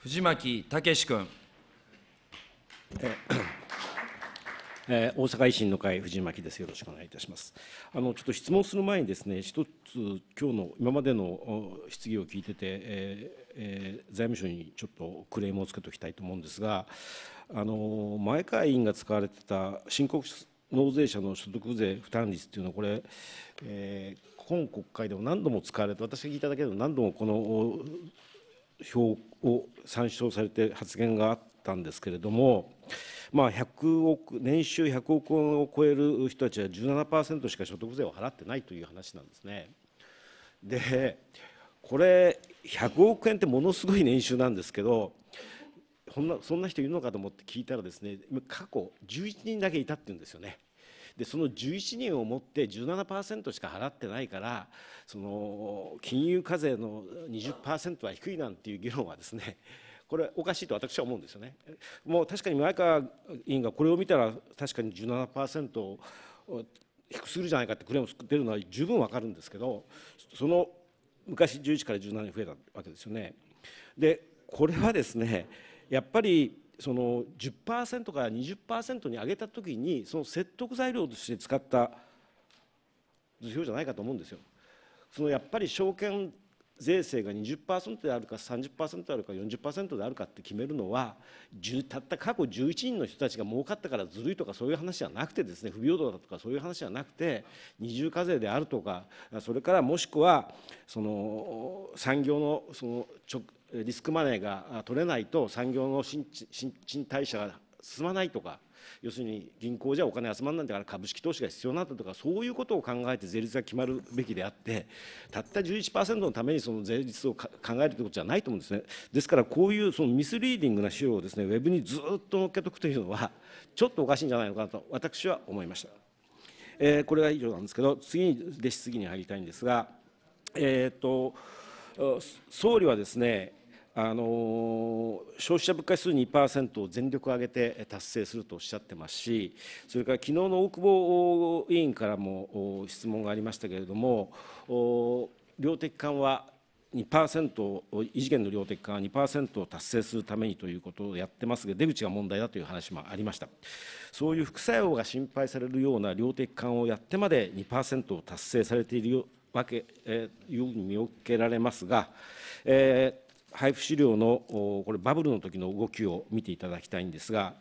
藤巻武君。えー、大阪維新の会藤巻です。よろしくお願いいたします。あのちょっと質問する前にですね、一つ今日の今までの質疑を聞いてて、えーえー、財務省にちょっとクレームをつけておきたいと思うんですが、あの前川委員が使われてた申告納税者の所得税負担率というのはこれ、えー、今国会でも何度も使われて私が聞いただけでも何度もこの表を参照されて発言があったんですけれども、まあ、100億年収100億円を超える人たちは17%しか所得税を払ってないという話なんですね。でこれ100億円ってものすごい年収なんですけどそんな人いるのかと思って聞いたらですね過去11人だけいたっていうんですよね。でその11人をもって17%しか払ってないからその金融課税の20%は低いなんていう議論はですねこれおかしいと私は思うんですよね。もう確かに前川委員がこれを見たら確かに17%を低するじゃないかってクレームをてるのは十分わかるんですけどその昔11から17に増えたわけですよね。でこれはですねやっぱりその10%から20%に上げたときに、その説得材料として使った図表じゃないかと思うんですよ。そのやっぱり証券税制が20%であるか30%であるか40%であるかって決めるのはたった過去11人の人たちが儲かったからずるいとかそういう話じゃなくてですね不平等だとかそういう話じゃなくて二重課税であるとかそれからもしくはその産業のそのリスクマネーが取れないと産業の新陳代謝が進まないとか要するに銀行じゃお金集まらないんだから株式投資が必要なんだとかそういうことを考えて税率が決まるべきであってたった11%のためにその税率を考えるということじゃないと思うんですねですからこういうそのミスリーディングな資料をですねウェブにずっと載っけとくというのはちょっとおかしいんじゃないのかなと私は思いました、えー、これが以上なんですけど次にで質疑に入りたいんですがえっ、と総理はですねあの消費者物価指数2%を全力を挙げて達成するとおっしゃってますし、それから昨日の大久保委員からも質問がありましたけれども、量的緩和2%異次元の量的緩和2%を達成するためにということをやってますが、出口が問題だという話もありました。そういう副作用が心配されるような量的緩和をやってまで2%を達成されているわけ、えー、いうふうに見受けられますが、えー配布資料のこれバブルの時の動きを見ていただきたいんですが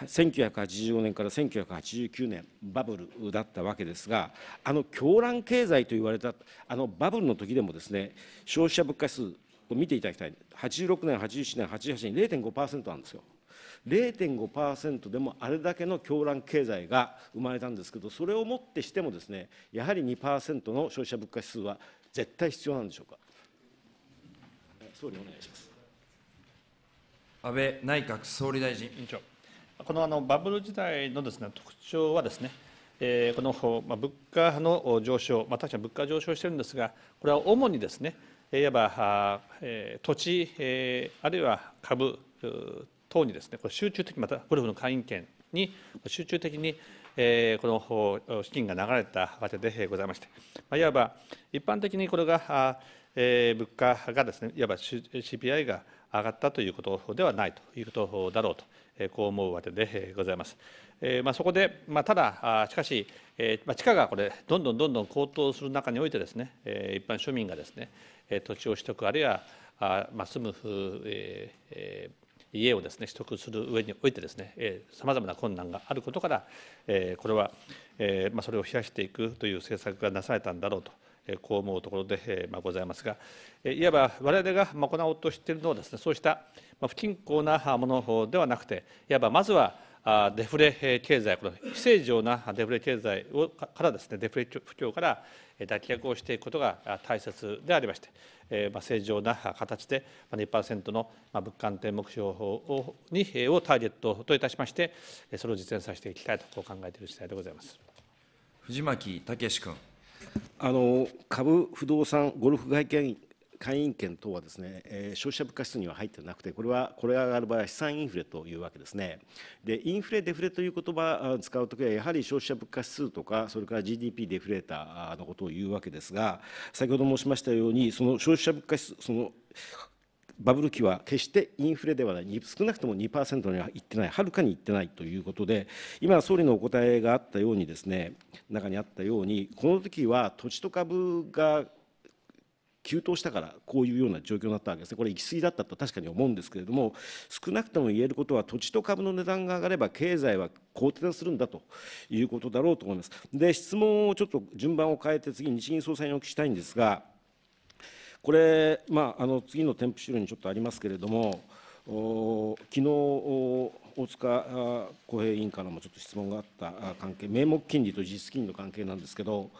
1985年から1989年バブルだったわけですがあの狂乱経済と言われたあのバブルの時でもですね消費者物価指数を見ていただきたい86年8 7年88年0.5%なんですよ。0.5%でもあれだけの狂乱経済が生まれたんですけどそれをもってしてもですねやはり2%の消費者物価指数は絶対必要なんでしょうか総理お願いします安倍内閣総理大臣委員長このあのバブル時代のです、ね、特徴はですね、えこの、ま物価の上昇、まあ、確かに物価上昇してるんですが、これは主にですね、いわば、土地、えあるいは株等にですね、これ集中的またゴルフの会員権に集中的に、えこの資金が流れたわけでございまして、まいわば一般的にこれが、えー、物価がですねいわば CPI が上がったということではないということだろうと、えー、こう思うわけでございます。えーまあ、そこで、まあ、ただ、しかし、えーまあ、地価がこれどんどんどんどん高騰する中においてですね、えー、一般庶民がですね土地を取得あるいはあ、まあ、住む、えーえー、家をですね取得する上においてですねさまざまな困難があることから、えー、これは、えーまあ、それを冷やしていくという政策がなされたんだろうとこう思うところでございますがいわば我々が行おうとしているのはですねそうした不均衡なものではなくていわばまずはデフレ経済この非正常なデフレ経済をからですねデフレ不況から脱却をしていくことが大切でありまして、えま正常な形で2%の物価安定目標をにをターゲットといたしましてそれを実現させていきたいと考えている次第でございます藤巻武君。あの株、不動産、ゴルフ会見会員権等はですね、えー、消費者物価指数には入ってなくて、これはこれが上がる場合は資産インフレというわけですね。で、インフレ、デフレという言葉を使うときは、やはり消費者物価指数とか、それから GDP デフレーターのことを言うわけですが、先ほど申しましたように、その消費者物価指数、そのバブル期は決してインフレではない少なくとも2%にはいってないはるかにいってないということで今総理のお答えがあったようにですね中にあったようにこの時は土地と株が急騰したからこういうような状況になったわけですねこれ行き過ぎだったと確かに思うんですけれども少なくとも言えることは土地と株の値段が上がれば経済は好転するんだということだろうと思います。で質問をちょっと順番を変えて次日銀総裁にお聞きしたいんですがこれ、まあ、あの次の添付資料にちょっとありますけれども、昨日大塚公平委員からもちょっと質問があった関係、名目金利と実質金利の関係なんですけど、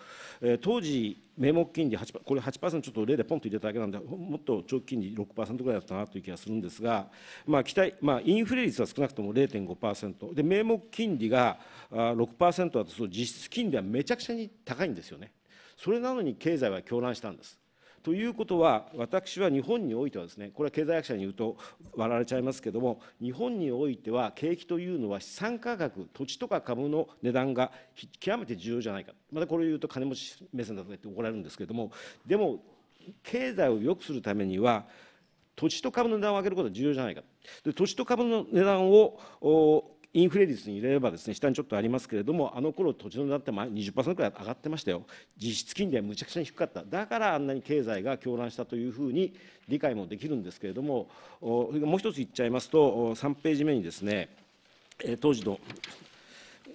えー、当時、名目金利8、これ8%ちょっと例でポンと入れただけなんで、もっと長期金利6%ぐらいだったなという気がするんですが、まあ期待まあ、インフレ率は少なくとも0.5%、で名目金利が6%だと、実質金利はめちゃくちゃに高いんですよね。それなのに経済は狂乱したんです。ということは、私は日本においてはですね、これは経済学者に言うと笑われちゃいますけども、日本においては景気というのは資産価格、土地とか株の値段が極めて重要じゃないか、またこれを言うと金持ち目線だとか言って怒られるんですけども、でも、経済を良くするためには、土地と株の値段を上げることは重要じゃないか。で土地と株の値段をインフレ率に入れればですね、下にちょっとありますけれども、あの頃途中段って20%くらい上がってましたよ。実質金利はむちゃくちゃに低かった。だからあんなに経済が狂乱したというふうに理解もできるんですけれども、もう一つ言っちゃいますと、3ページ目にですね、当時の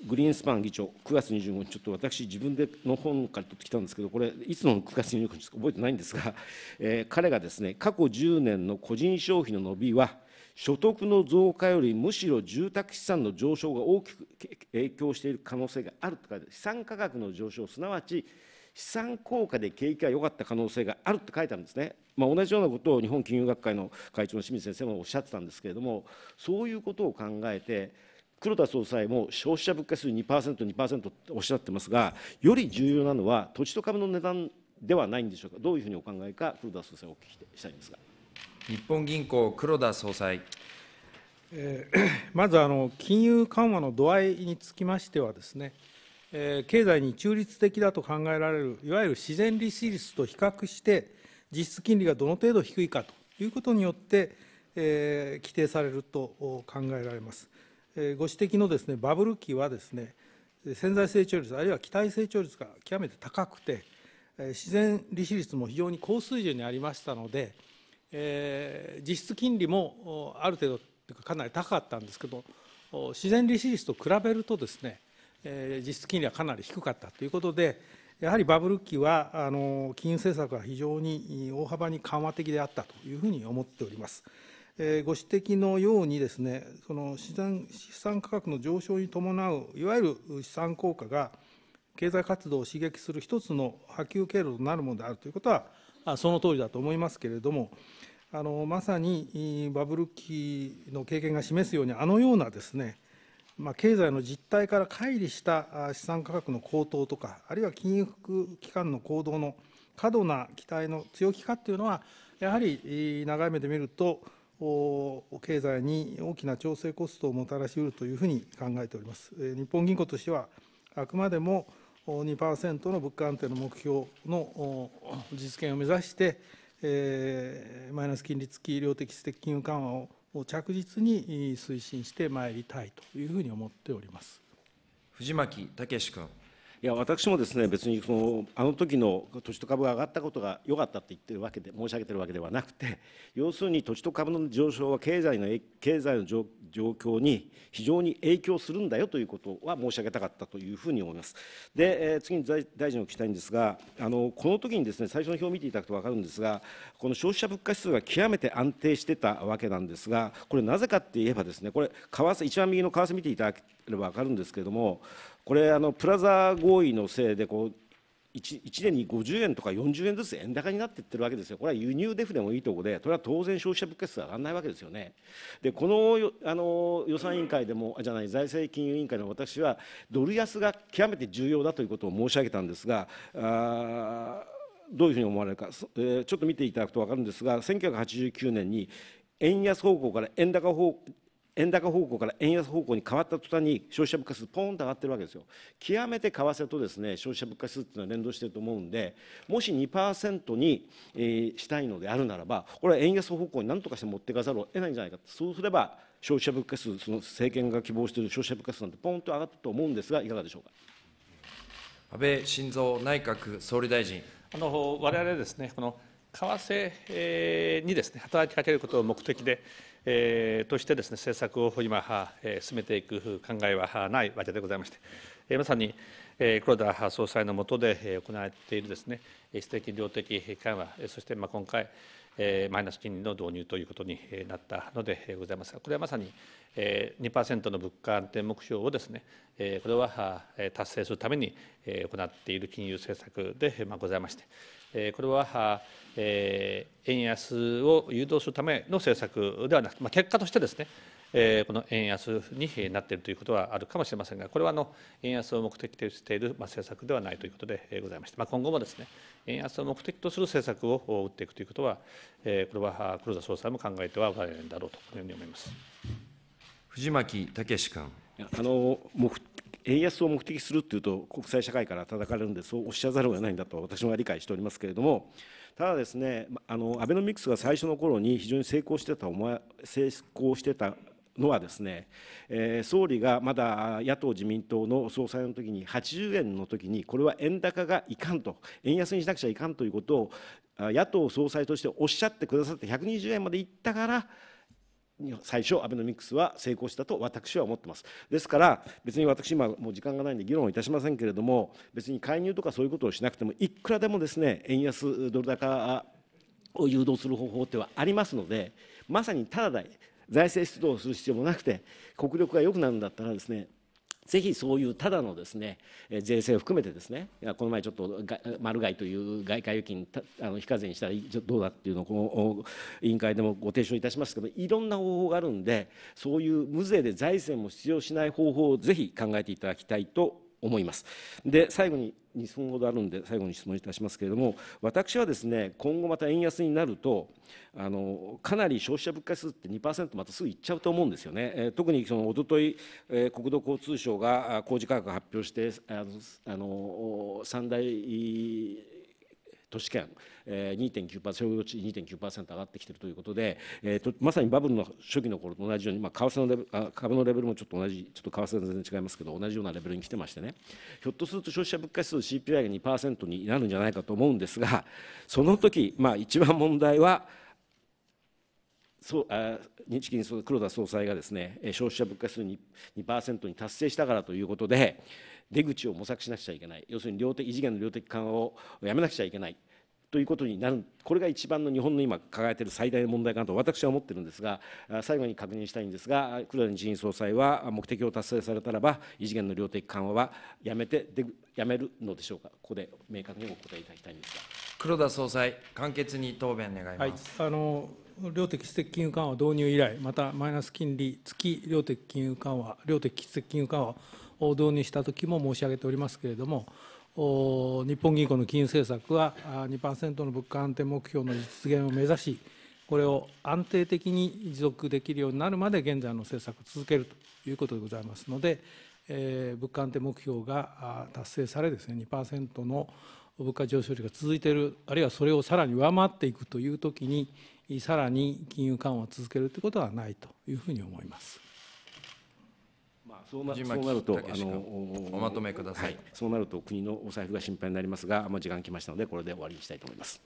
グリーンスパン議長、9月25日、ちょっと私、自分での本から取ってきたんですけど、これ、いつの9月25日か覚えてないんですが、えー、彼がですね、過去10年の個人消費の伸びは、所得の増加よりむしろ住宅資産の上昇が大きく影響している可能性があると書いて資産価格の上昇すなわち資産効果で景気が良かった可能性があると書いてあるんですね、まあ、同じようなことを日本金融学会の会長の清水先生もおっしゃってたんですけれどもそういうことを考えて黒田総裁も消費者物価指数 2%2% とおっしゃってますがより重要なのは土地と株の値段ではないんでしょうかどういうふうにお考えか黒田総裁お聞きしたいんですが。日本銀行、黒田総裁。えー、まずあの、金融緩和の度合いにつきましてはですね、えー、経済に中立的だと考えられる、いわゆる自然利子率と比較して、実質金利がどの程度低いかということによって、えー、規定されると考えられます。えー、ご指摘のですねバブル期はですね潜在成長率、あるいは期待成長率が極めて高くて、自然利子率も非常に高水準にありましたので、えー、実質金利もある程度というかかなり高かったんですけど自然利子率と比べるとですね、えー、実質金利はかなり低かったということでやはりバブル期はあの金融政策は非常に大幅に緩和的であったというふうに思っております。えー、ご指摘のようにですねその資産資産価格の上昇に伴ういわゆる資産効果が経済活動を刺激する一つの波及経路となるものであるということはその通りだと思いますけれども、あのまさにバブル期の経験が示すように、あのようなですね、まあ、経済の実態から乖離した資産価格の高騰とか、あるいは金融機関の行動の過度な期待の強気化っていうのは、やはり長い目で見ると、経済に大きな調整コストをもたらしうるというふうに考えております。日本銀行としてはあくまでも2%の物価安定の目標の実現を目指して、えー、マイナス金利付き量的質的金融緩和を着実に推進してまいりたいというふうに思っております藤巻武君。いや私もですね別にそのあの時の土地と株が上がったことが良かったって言ってるわけで申し上げてるわけではなくて要するに土地と株の上昇は経済の経済の状況に非常に影響するんだよということは申し上げたかったというふうに思います。で、えー、次に大臣お聞きしたいんですがあのこの時にですね最初の表を見ていただくと分かるんですがこの消費者物価指数が極めて安定してたわけなんですがこれなぜかっていえばですねこれ為替一番右の為替見ていただければ分かるんですけれどもこれあのプラザ合意のせいでこう 1, 1年に50円とか40円ずつ円高になっていってるわけですよ、これは輸入デフレもいいところで、これは当然消費者物価指数上がらないわけですよね。で、このあの予算委員会でも、じゃない、財政金融委員会の私は、ドル安が極めて重要だということを申し上げたんですが、あどういうふうに思われるか、えー、ちょっと見ていただくと分かるんですが、1989年に円安方向から円高方向円高方向から円安方向に変わった途端に消費者物価指数、ポーンと上がってるわけですよ。極めて為替とですね消費者物価指数というのは連動していると思うんで、もし2%に、したいのであるならば、これは円安方向になんとかして持っていかざるを得ないんじゃないか、そうすれば消費者物価指数、その政権が希望している消費者物価指数なんて、ポーンと上がったと思うんですが、いかがでしょうか。安倍晋三内閣総理大臣あの我々ですねこの為替にですね働きかけることを目的でえー、としてですね政策を今、えー、進めていく考えはないわけでございまして、えー、まさに、えー、黒田総裁の下で、え行われているですね質的量的緩和そして、まあ、今回、えマイナス金利の導入ということになったのでございますがこれはまさに、えー、2%の物価安定目標をですね、えこれは達成するために行っている金融政策で、まあ、ございまして。えこれは、え円安を誘導するための政策ではなく、まあ、結果としてですね、えこの円安になっているということはあるかもしれませんが、これはあの円安を目的としている、ま政策ではないということでございまして、まあ、今後もですね円安を目的とする政策を打っていくということは、えこれは黒田総裁も考えてはおられるんだろうというふうに思います。藤巻武君あの目円安を目的するというと、国際社会から叩かれるんで、そうおっしゃざるを得ないんだと、私も理解しておりますけれども、ただですね、あのアベノミクスが最初の頃に非常に成功してた、成功してたのはですね、えー、総理がまだ野党・自民党の総裁の時に、80円の時に、これは円高がいかんと、円安にしなくちゃいかんということを、野党総裁としておっしゃってくださって、120円までいったから、最初アベノミクスは成功したと私は思ってますですから別に私今もう時間がないんで議論をいたしませんけれども別に介入とかそういうことをしなくてもいくらでもですね円安ドル高を誘導する方法ってはありますのでまさにただ財政出動をする必要もなくて国力が良くなるんだったらですねぜひそういうただのですね税制を含めてですねこの前ちょっと丸いという外貨預金あの非課税にしたらどうだっていうのをこの委員会でもご提唱いたしますけどいろんな方法があるんでそういう無税で財政も必要しない方法をぜひ考えていただきたいと思います。で最後に2分ほどあるんで最後に質問いたしますけれども私はですね今後また円安になるとあのかなり消費者物価指数って2%またすぐいっちゃうと思うんですよね、えー、特にそのととい、えー、国土交通省が工事価格発表してあのあの三大都市圏、えー、2.9% 2.9%上がってきているということで、えーとまさにバブルの初期の頃と同じように、まあ、為替のレベル株のレベルもちょっと同じちょっと為替は全然違いますけど同じようなレベルに来てましてねひょっとすると消費者物価指数 CPI が2%になるんじゃないかと思うんですがその時、まあ、一番問題はそうあ日銀黒田総裁がですね消費者物価指数に2%に達成したからということで出口を模索しなくちゃいけない要するに量的異次元の量的緩和をやめなくちゃいけないということになるこれが一番の日本の今抱えている最大の問題かなと私は思ってるんですが最後に確認したいんですが黒田日銀総裁は目的を達成されたらば異次元の量的緩和はやめてでやめるのでしょうかここで明確にお答えいただきたいんですが黒田総裁簡潔に答弁願います、はい、あの量的質的金融緩和導入以来、またマイナス金利付き量的金融緩和、量的質的金融緩和を導入したときも申し上げておりますけれども、日本銀行の金融政策は2%の物価安定目標の実現を目指し、これを安定的に持続できるようになるまで現在の政策を続けるということでございますので、えー、物価安定目標が達成されですね2%の物価上昇率が続いているあるいはそれをさらに上回っていくというときにさらに金融緩和を続けるということはないというふうに思います。まあ、そうなそうなるとあのおまとめください、はい、そうなると国のお財布が心配になりますが、まあ、時間きましたのでこれで終わりにしたいと思います。